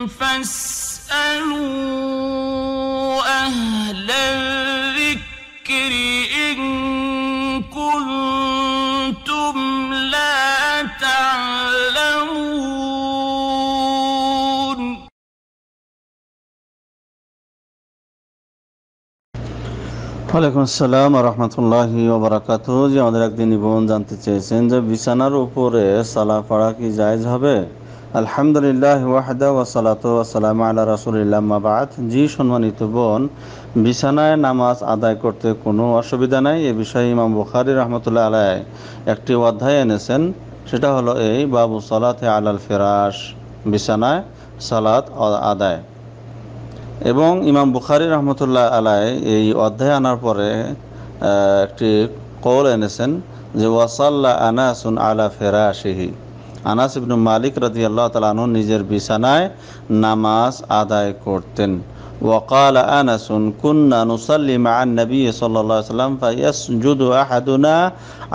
فاسألوا أهل الذكر ওয়ালাইকুম আসসালাম রহমতুল্লাহ ওবরাকাত যে আমাদের একদিন নিবন্ধ জানতে চেয়েছেন যে বিছানার উপরে সালা পড়া কি জায়জ হবে আলহামদুলিল্লাহ ওয়াহদা ওয়াসালাত ওয়াসালাম আল্লাহ রাসুলিল্লাহ মাবাদ জি সম্মানিত বোন বিছানায় নামাজ আদায় করতে কোনো অসুবিধা নাই এ বিষয়ে ইমাম বুখারি রহমতুল্লাহ আলাই একটি অধ্যায় এনেছেন সেটা হলো এই বাবু সালাতে আলাল ফেরাস বিছানায় সালাত আদায় এবং ইমাম বুখারি রহমতুল্লাহ আলাই এই অধ্যায় আনার পরে একটি কৌল এনেছেন যে ওয়াসাল্লা আনাসুন আলা ফেরাসিহি আনাস ইবনু মালিক রাজি আল্লাহ তালু নিজের বিছানায় নামাজ আদায় করতেন وقال أنس كنا نصلي مع النبي صلى الله عليه وسلم فيسجد أحدنا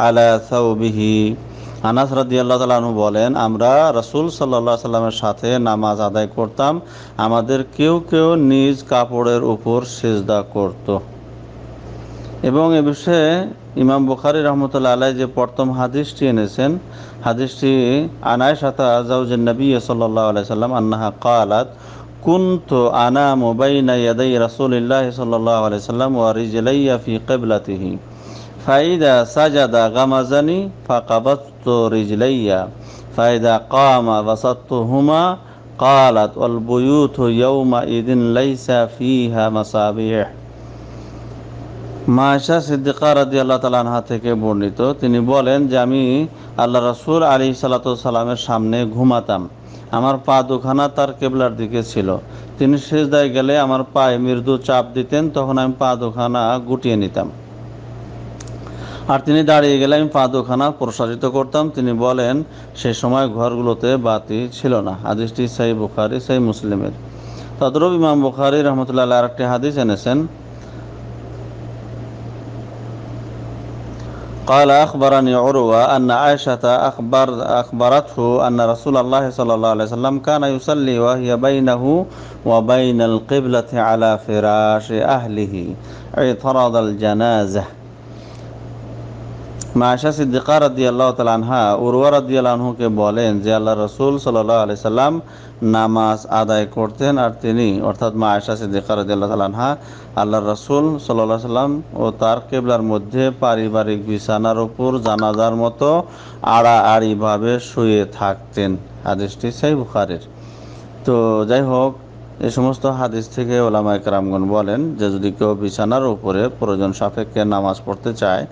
على ثوبه আনাস রাদিয়াল্লাহ তালু বলেন আমরা রসুল সাল্লাহ সাল্লামের সাথে নামাজ আদায় করতাম আমাদের কেউ কেউ নিজ কাপড়ের উপর সেজদা করতো এবং এ বিষয়ে ইমাম বুখারি রহমতুল্লা আলাই যে প্রথম হাদিসটি এনেছেন হাদিসটি আনায় সাথা আজাউজের নবী সাল্লাহ আলাই সাল্লাম আন্নাহা কালাত কুন্ত আনা মোবাইনা রাসুলিল্লাহ সাল্লাহ আলাই সাল্লাম ওয়ারি জেলাইয়া ফি কেবলাতিহি ফাইদা সাজাদা গামাজানি ফাকাবাত রিজলাইয়া ফাইদা কামা বাসাত্ত হুমা قالت والبيوت يومئذ ليس فيها مصابيح মায়েশা সিদ্দিকা রাজি আল্লাহ তালানহা থেকে বর্ণিত তিনি বলেন যে আমি আল্লাহ রসুল আলী সালাতামের সামনে ঘুমাতাম আমার পা দুখানা তার কেবলার দিকে ছিল তিনি সেজদায় গেলে আমার পায়ে মৃদু চাপ দিতেন তখন আমি পা দুখানা গুটিয়ে নিতাম আর তিনি দাঁড়িয়ে গেলে আমি পা দুখানা প্রসারিত করতাম তিনি বলেন সে সময় ঘরগুলোতে বাতি ছিল না হাদিসটি সাই বুখারি সাই মুসলিমের তদরব ইমাম বুখারি রহমতুল্লাহ আরেকটি হাদিস এনেছেন قال أخبرني عروة أن عائشة أخبر أخبرته أن رسول الله صلى الله عليه وسلم كان يصلي وهي بينه وبين القبلة على فراش أهله اعترض الجنازة মায়েশা সিদ্দিকা রদি আল্লাহ তালানহা উরওয়া রদি আল্লাহকে বলেন যে আল্লাহ রসুল সাল্লাহ আলি সাল্লাম নামাজ আদায় করতেন আর তিনি অর্থাৎ মায়েশা সিদ্দিকা রদি আল্লাহ তালানহা আল্লাহ রসুল সাল্লাহ সাল্লাম ও তার কেবলার মধ্যে পারিবারিক বিছানার উপর জানাজার মতো আড়াআড়িভাবে শুয়ে থাকতেন হাদিসটি সেই বুখারের তো যাই হোক এ সমস্ত হাদিস থেকে ওলামা একরামগণ বলেন যে যদি কেউ বিছানার উপরে প্রয়োজন সাপেক্ষে নামাজ পড়তে চায়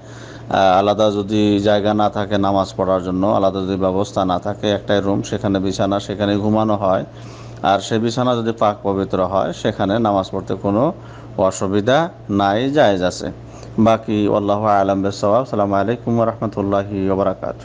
আলাদা যদি জায়গা না থাকে নামাজ পড়ার জন্য আলাদা যদি ব্যবস্থা না থাকে একটাই রুম সেখানে বিছানা সেখানে ঘুমানো হয় আর সে বিছানা যদি পাক পবিত্র হয় সেখানে নামাজ পড়তে কোনো অসুবিধা নাই জায়েজ আছে বাকি আল্লাহ আলম বেসবাব সালাম আলাইকুম রহমতুল্লাহি ওবরাকাত